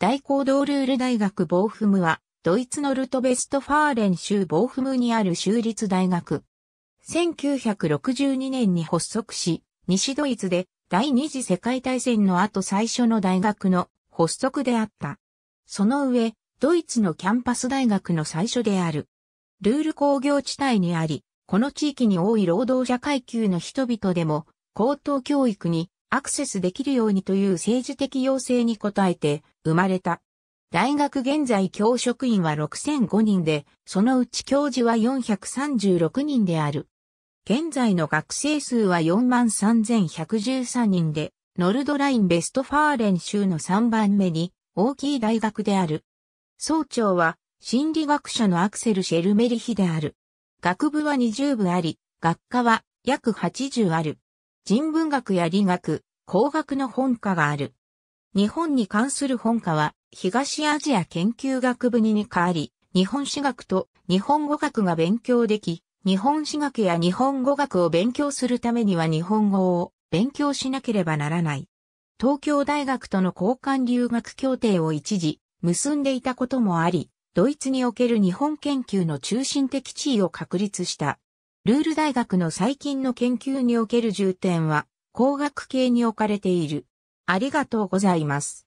大講堂ルール大学ボーフムは、ドイツのルトベストファーレン州ボーフムにある州立大学。1962年に発足し、西ドイツで第二次世界大戦の後最初の大学の発足であった。その上、ドイツのキャンパス大学の最初である。ルール工業地帯にあり、この地域に多い労働者階級の人々でも、高等教育にアクセスできるようにという政治的要請に応えて生まれた。大学現在教職員は6005人で、そのうち教授は436人である。現在の学生数は43,113人で、ノルドライン・ベストファーレン州の3番目に大きい大学である。総長は心理学者のアクセル・シェルメリヒである。学部は20部あり、学科は約80ある。人文学や理学、工学の本科がある。日本に関する本科は、東アジア研究学部にに変わり、日本史学と日本語学が勉強でき、日本史学や日本語学を勉強するためには日本語を勉強しなければならない。東京大学との交換留学協定を一時結んでいたこともあり、ドイツにおける日本研究の中心的地位を確立した。ルール大学の最近の研究における重点は工学系に置かれている。ありがとうございます。